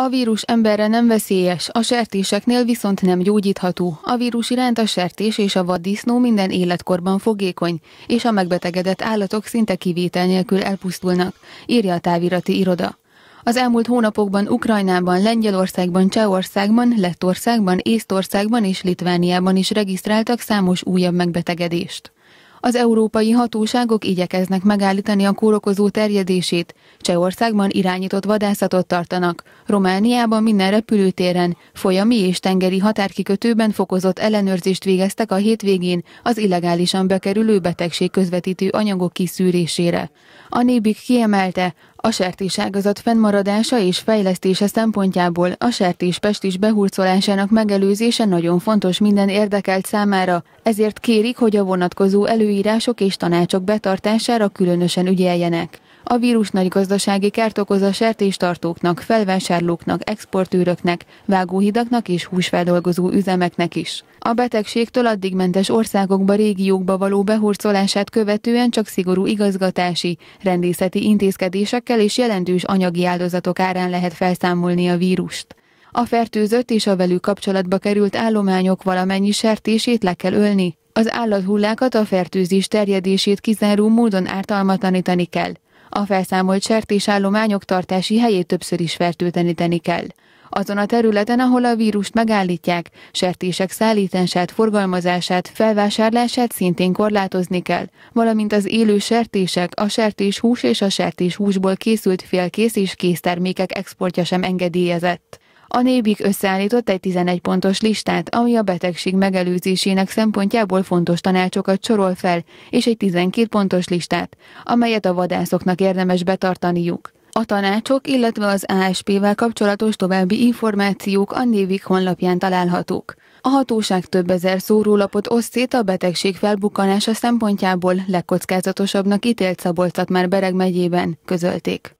A vírus emberre nem veszélyes, a sertéseknél viszont nem gyógyítható. A vírus iránt a sertés és a vaddisznó minden életkorban fogékony, és a megbetegedett állatok szinte kivétel nélkül elpusztulnak, írja a távirati iroda. Az elmúlt hónapokban Ukrajnában, Lengyelországban, Csehországban, Lettországban, Észtországban és Litvániában is regisztráltak számos újabb megbetegedést. Az európai hatóságok igyekeznek megállítani a kórokozó terjedését. Csehországban irányított vadászatot tartanak. Romániában minden repülőtéren, folyami és tengeri határkikötőben fokozott ellenőrzést végeztek a hétvégén az illegálisan bekerülő betegség közvetítő anyagok kiszűrésére. A Nébik kiemelte, a sertés ágazat fennmaradása és fejlesztése szempontjából a sertés-pestis behurcolásának megelőzése nagyon fontos minden érdekelt számára, ezért kérik, hogy a vonatkozó előírások és tanácsok betartására különösen ügyeljenek. A vírus nagy gazdasági kárt okoz a sertéstartóknak, felvásárlóknak, exportőröknek, vágóhidaknak és húsfeldolgozó üzemeknek is. A betegségtől addig mentes országokba, régiókba való behurcolását követően csak szigorú igazgatási, rendészeti intézkedésekkel és jelentős anyagi áldozatok árán lehet felszámolni a vírust. A fertőzött és a velük kapcsolatba került állományok valamennyi sertését le kell ölni. Az állathullákat a fertőzés terjedését kizáró módon ártalmatlanítani kell. A felszámolt sertésállományok tartási helyét többször is fertőteníteni kell. Azon a területen, ahol a vírust megállítják, sertések szállítását, forgalmazását, felvásárlását szintén korlátozni kell, valamint az élő sertések, a sertés hús és a sertés húsból készült félkész és késztermékek exportja sem engedélyezett. A Nébik összeállított egy 11 pontos listát, ami a betegség megelőzésének szempontjából fontos tanácsokat sorol fel, és egy 12 pontos listát, amelyet a vadászoknak érdemes betartaniuk. A tanácsok, illetve az ASP-vel kapcsolatos további információk a Névik honlapján találhatók. A hatóság több ezer szórólapot oszt szét a betegség felbukkanása szempontjából legkockázatosabbnak ítélt szabolcs már Bereg megyében, közölték.